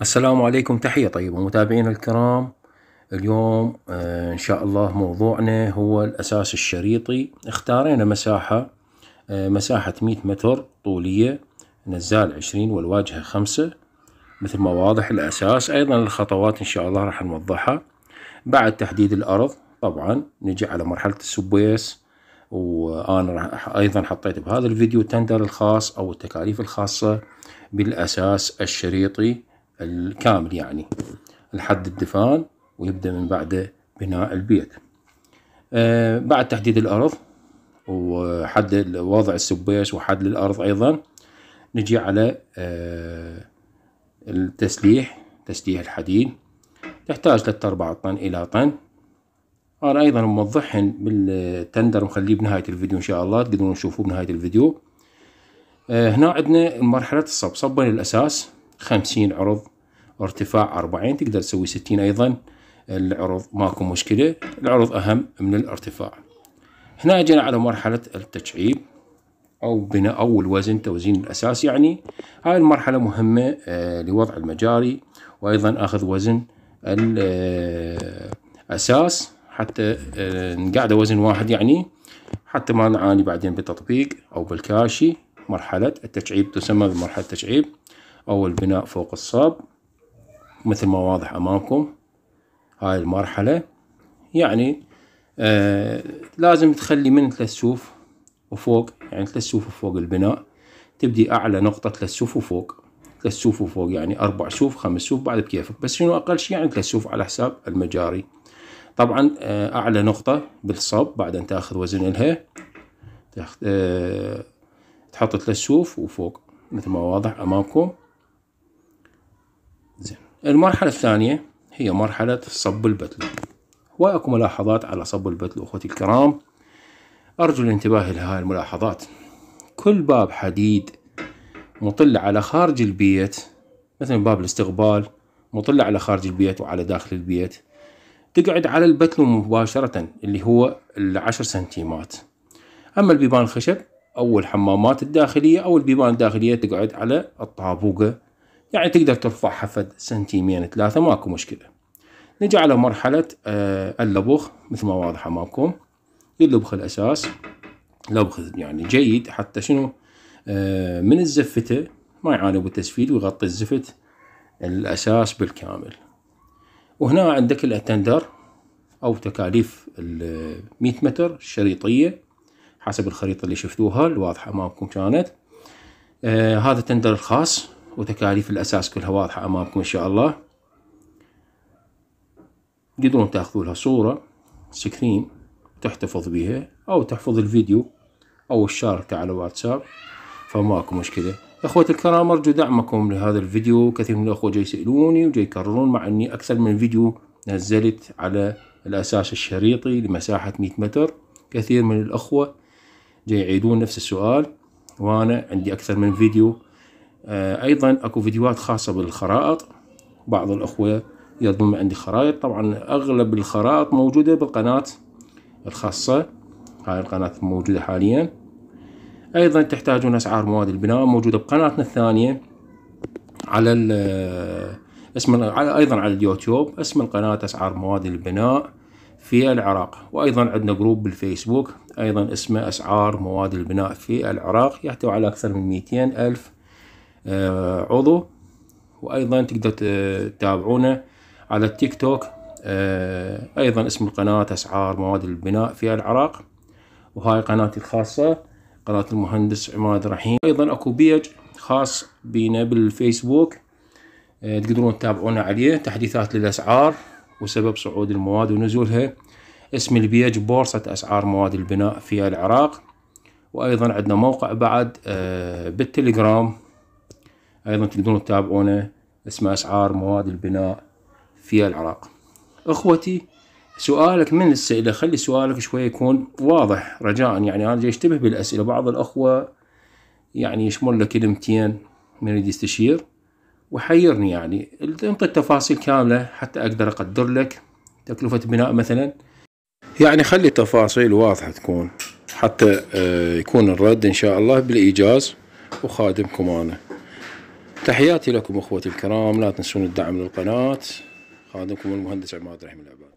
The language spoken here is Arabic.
السلام عليكم تحية طيبة متابعينا الكرام اليوم آه، إن شاء الله موضوعنا هو الأساس الشريطي اختارينا مساحة آه، مساحة 100 متر طولية نزال 20 والواجهة 5 مثل ما واضح الأساس أيضا الخطوات إن شاء الله راح نوضحها بعد تحديد الأرض طبعا نجي على مرحلة السبويس وانا ايضا حطيت بهذا الفيديو تندر الخاص او التكاليف الخاصه بالاساس الشريطي الكامل يعني لحد الدفان ويبدأ من بعده بناء البيت آه، بعد تحديد الأرض وحد وضع السبيش وحد الأرض أيضا نجي على آه، التسليح تسليح الحديد تحتاج 3 أربعة طن إلى طن أنا أيضا موضحهن بالتندر مخليه بنهاية الفيديو إن شاء الله تقدرون تشوفوه بنهاية الفيديو آه، هنا عندنا مرحلة الصب صبا للأساس خمسين عرض ارتفاع أربعين تقدر تسوي ستين ايضا العرض ماكو مشكلة العرض اهم من الارتفاع هنا جينا على مرحلة التشعيب او بناء او الوزن توزين الاساس يعني هاي المرحلة مهمة آه، لوضع المجاري وايضا اخذ وزن الاساس آه، حتى آه، نقعده وزن واحد يعني حتى ما نعاني بعدين بالتطبيق او بالكاشي مرحلة التشعيب تسمى بمرحلة التشعيب أول بناء فوق الصاب مثل ما واضح أمامكم هاي المرحلة يعني آه لازم تخلي من ثلاث سوف وفوق يعني ثلاث سوف وفوق البناء تبدي أعلى نقطة ثلاث سوف وفوق ثلاث سوف وفوق يعني أربع سوف خمس سوف بعد بكيفك بس شنو أقل شيء يعني ثلاث سوف على حساب المجاري طبعا آه أعلى نقطة بالصب بعدين تاخذ وزن لها تاخذ آه تحط ثلاث سوف وفوق مثل ما واضح أمامكم زين المرحلة الثانية هي مرحلة صب البتلو وأكو ملاحظات على صب البتلو أخوتي الكرام أرجو الانتباه لهاي الملاحظات كل باب حديد مطل على خارج البيت مثلا باب الاستقبال مطل على خارج البيت وعلى داخل البيت تقعد على البتلو مباشرة اللي هو العشر سنتيمات أما البيبان الخشب أو الحمامات الداخلية أو البيبان الداخلية تقعد على الطابوقة يعني تقدر ترفعها فد سنتيمين ثلاثة ماكو مشكلة نجي على مرحلة آه، اللبخ مثل ما واضحة أمامكم يلبخ الأساس لبخ يعني جيد حتى شنو آه، من الزفتة ما يعاني بالتسفيل ويغطي الزفت الأساس بالكامل وهنا عندك التندر أو تكاليف المية متر الشريطية حسب الخريطة اللي شفتوها الواضحة أمامكم كانت آه هذا التندر الخاص وتكاليف الأساس كلها واضحة أمامكم إن شاء الله تقدرون تاخذوا لها صورة سكرين تحتفظ بها أو تحفظ الفيديو أو الشاركة على واتساب فماكو مشكلة اخوتي الكرام ارجو دعمكم لهذا الفيديو كثير من الاخوه جاي يسالوني وجاي يكررون مع اني اكثر من فيديو نزلت على الاساس الشريطي لمساحه 100 متر كثير من الاخوه جاي يعيدون نفس السؤال وانا عندي اكثر من فيديو آه، ايضا اكو فيديوهات خاصة بالخرائط بعض الاخوة يطلبون عندي خرائط طبعا اغلب الخرائط موجودة بالقناة الخاصة هاي القناة موجودة حاليا ايضا تحتاجون اسعار مواد البناء موجودة بقناتنا الثانية على آه، اسم على ايضا على اليوتيوب اسم القناة اسعار مواد البناء في العراق وايضا عندنا جروب بالفيسبوك ايضا اسمه اسعار مواد البناء في العراق يحتوي على اكثر من 200 الف آه، عضو وايضا تقدر تتابعونا على التيك توك آه، ايضا اسم القناة اسعار مواد البناء في العراق وهاي قناتي الخاصة قناة المهندس عماد رحيم ايضا اكو بيج خاص بينا بالفيسبوك آه، تقدرون تتابعونا عليه تحديثات للاسعار وسبب صعود المواد ونزولها اسم البيج بورصة اسعار مواد البناء في العراق وايضا عندنا موقع بعد بالتليجرام ايضا تقدرون تتابعونه اسمه اسعار مواد البناء في العراق اخوتي سؤالك من السئلة خلي سؤالك شوية يكون واضح رجاء يعني هذا اشتبه بالأسئلة بعض الأخوة يعني يشمل له كلمتين من يريد يستشير وحيرني يعني انطي التفاصيل كاملة حتى أقدر أقدر لك تكلفة بناء مثلا يعني خلي التفاصيل واضحة تكون حتى آه، يكون الرد إن شاء الله بالإيجاز وخادمكم أنا تحياتي لكم اخوتي الكرام لا تنسون الدعم للقناه خادمكم المهندس عماد رحم العباد